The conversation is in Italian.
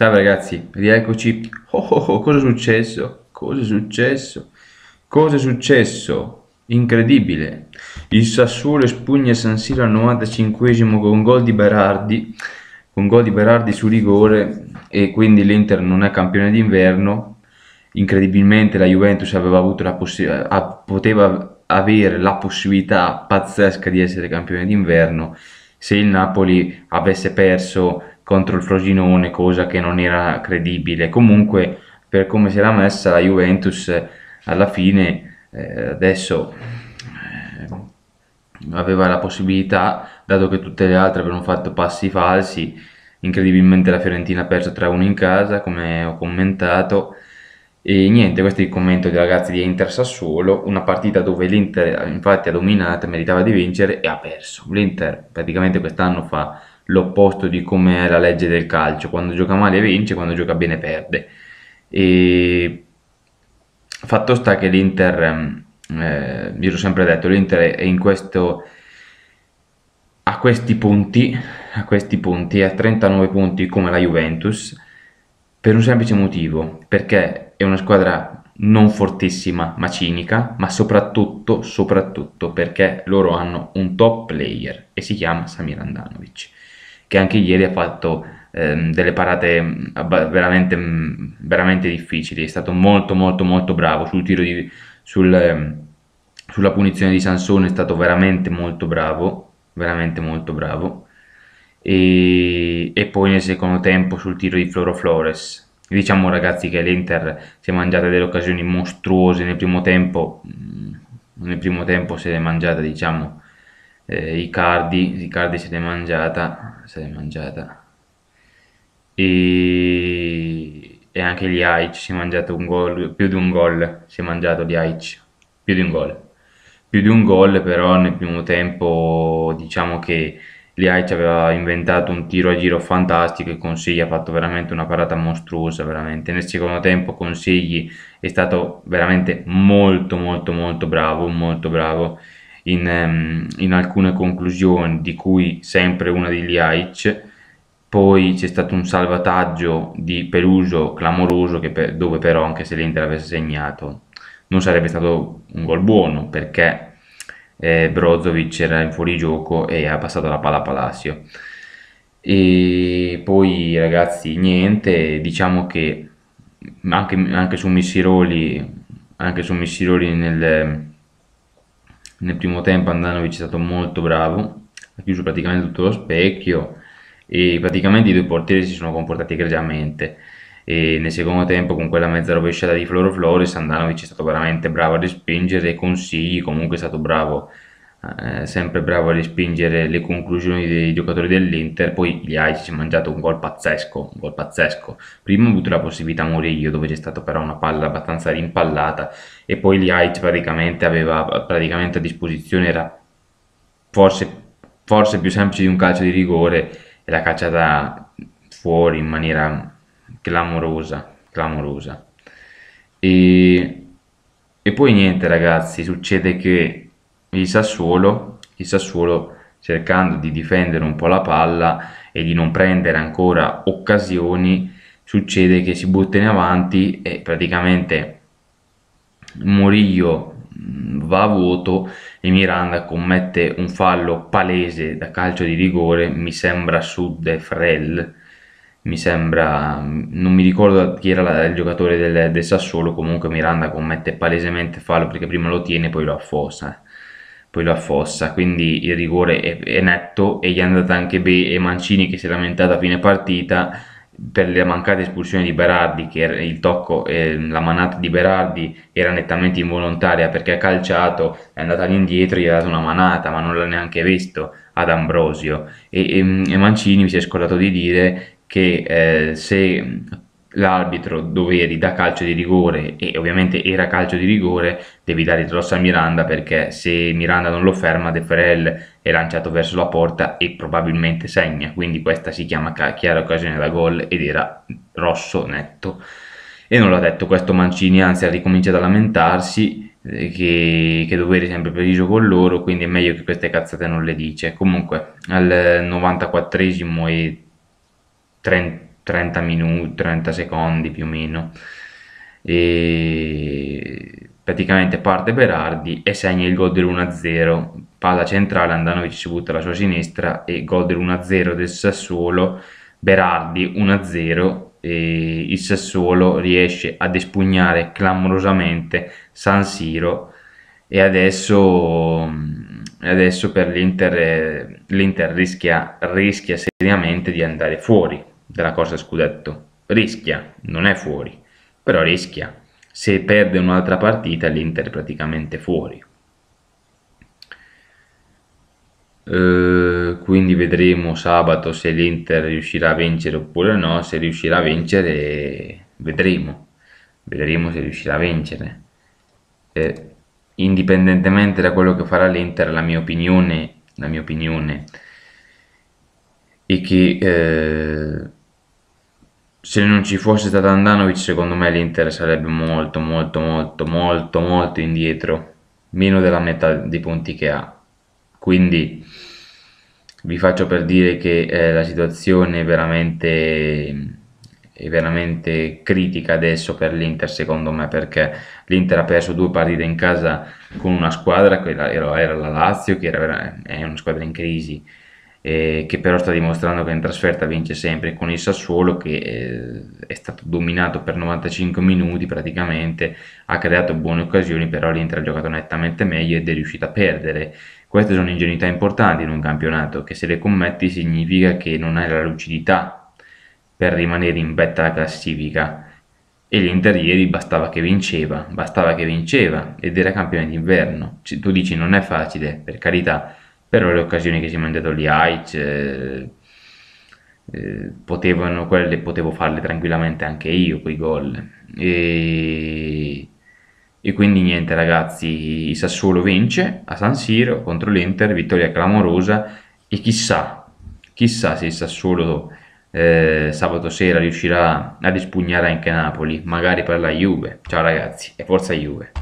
Salve ragazzi, rieccoci. Oh, oh, oh, cosa è successo? Cosa è successo? Cosa è successo? Incredibile. Il Sassuolo espugna San Siro al 95 con gol di Berardi, con gol di Berardi su rigore e quindi l'Inter non è campione d'inverno. Incredibilmente la Juventus aveva avuto la possibilità, poteva avere la possibilità pazzesca di essere campione d'inverno se il Napoli avesse perso contro il Frosinone, cosa che non era credibile. Comunque, per come si era messa la Juventus eh, alla fine, eh, adesso eh, aveva la possibilità, dato che tutte le altre avevano fatto passi falsi, incredibilmente la Fiorentina ha perso 3-1 in casa, come ho commentato. E niente, questo è il commento dei ragazzi di Inter Sassuolo, una partita dove l'Inter infatti ha dominato, meritava di vincere e ha perso. L'Inter praticamente quest'anno fa l'opposto di come è la legge del calcio, quando gioca male vince, quando gioca bene perde. E fatto sta che l'Inter, ehm, eh, vi ho sempre detto, l'Inter è in questo... A questi, punti, a questi punti, a 39 punti come la Juventus, per un semplice motivo, perché è una squadra non fortissima ma cinica, ma soprattutto, soprattutto perché loro hanno un top player e si chiama Samir Andanovic che anche ieri ha fatto ehm, delle parate mm, veramente, mm, veramente, difficili, è stato molto molto molto bravo sul tiro di, sul, ehm, sulla punizione di Sansone, è stato veramente molto bravo, veramente molto bravo. E, e poi nel secondo tempo sul tiro di Floro Flores Diciamo ragazzi che l'Inter si è mangiata delle occasioni mostruose nel primo tempo, mm, nel primo tempo si è mangiata diciamo eh, Icardi, Icardi se l'è mangiata, se l'è mangiata, e, e anche gli Aic si è mangiato un gol, più di un gol si è mangiato gli Aic, più di un gol. Più di un gol però nel primo tempo diciamo che gli Liaic aveva inventato un tiro a giro fantastico e Consigli ha fatto veramente una parata mostruosa, veramente. Nel secondo tempo Consigli è stato veramente molto molto molto bravo, molto bravo in, ehm, in alcune conclusioni, di cui sempre una di Liaic, poi c'è stato un salvataggio di Peluso clamoroso, per, dove però anche se l'Inter avesse segnato non sarebbe stato un gol buono perché eh, Brozovic era in fuorigioco e ha passato la palla a Palacio. E poi ragazzi, niente, diciamo che anche, anche su Missiroli, anche su Missiroli nel, nel primo tempo Andanovic è stato molto bravo, ha chiuso praticamente tutto lo specchio e praticamente i due portieri si sono comportati egregiamente. E nel secondo tempo con quella mezza rovesciata di Floro Flores Andanovic è stato veramente bravo a respingere consigli, comunque è stato bravo eh, sempre bravo a respingere le conclusioni dei giocatori dell'Inter, poi gli Iliaic si è mangiato un gol pazzesco, un gol pazzesco. Prima ha avuto la possibilità a Murillo dove c'è stata però una palla abbastanza rimpallata e poi gli praticamente aveva praticamente a disposizione era forse, forse più semplice di un calcio di rigore e l'ha cacciata fuori in maniera clamorosa, clamorosa. E, e poi niente ragazzi, succede che il Sassuolo, il Sassuolo cercando di difendere un po' la palla e di non prendere ancora occasioni, succede che si butta in avanti e praticamente Murillo mm, va a vuoto e Miranda commette un fallo palese da calcio di rigore, mi sembra su De Frel, mi sembra, mm, non mi ricordo chi era il giocatore del, del Sassuolo, comunque Miranda commette palesemente fallo perché prima lo tiene e poi lo affossa quello a Fossa, quindi il rigore è, è netto e gli è andata anche bene e Mancini che si è lamentato a fine partita per la mancata espulsione di Berardi, che il tocco, eh, la manata di Berardi era nettamente involontaria perché ha calciato, è andata all'indietro, gli ha dato una manata, ma non l'ha neanche visto ad Ambrosio. E, e, e Mancini mi si è scordato di dire che eh, se l'arbitro doveri da calcio di rigore e ovviamente era calcio di rigore devi dare il rosso a Miranda perché se Miranda non lo ferma De Ferrell è lanciato verso la porta e probabilmente segna quindi questa si chiama chiara occasione da gol ed era rosso netto e non l'ha detto questo Mancini anzi ha ricominciato a lamentarsi eh, che, che doveri sempre preciso con loro quindi è meglio che queste cazzate non le dice comunque al 94esimo eh, e 30 30 minuti, 30 secondi più o meno. E praticamente parte Berardi e segna il gol dell'1-0. Palla centrale, Andanovic si butta alla sua sinistra e gol dell'1-0 del Sassuolo. Berardi 1-0 e il Sassuolo riesce ad espugnare clamorosamente San Siro e adesso, adesso per l'Inter, l'Inter rischia, rischia seriamente di andare fuori della corsa scudetto, rischia, non è fuori, però rischia. Se perde un'altra partita l'Inter è praticamente fuori. Uh, quindi vedremo sabato se l'Inter riuscirà a vincere oppure no. Se riuscirà a vincere, vedremo. Vedremo se riuscirà a vincere. Eh, indipendentemente da quello che farà l'Inter, la mia opinione, la mia opinione è che eh, se non ci fosse stato Andanovic secondo me l'Inter sarebbe molto molto molto molto molto indietro meno della metà dei punti che ha quindi vi faccio per dire che eh, la situazione è veramente, è veramente critica adesso per l'Inter secondo me perché l'Inter ha perso due partite in casa con una squadra che era, era la Lazio che era, è una squadra in crisi eh, che però sta dimostrando che in trasferta vince sempre con il Sassuolo che eh, è stato dominato per 95 minuti praticamente, ha creato buone occasioni, però l'Inter ha giocato nettamente meglio ed è riuscita a perdere. Queste sono ingenuità importanti in un campionato che se le commetti significa che non hai la lucidità per rimanere in vetta alla classifica. E l'Inter ieri bastava che vinceva, bastava che vinceva ed era campione d'inverno. Tu dici non è facile, per carità, però le occasioni che si è mandato lì Aic eh, eh, potevano, quelle potevo farle tranquillamente anche io quei gol e, e, quindi niente ragazzi il Sassuolo vince a San Siro contro l'Inter vittoria clamorosa e chissà chissà se il Sassuolo eh, sabato sera riuscirà a dispugnare anche Napoli magari per la Juve ciao ragazzi e forza Juve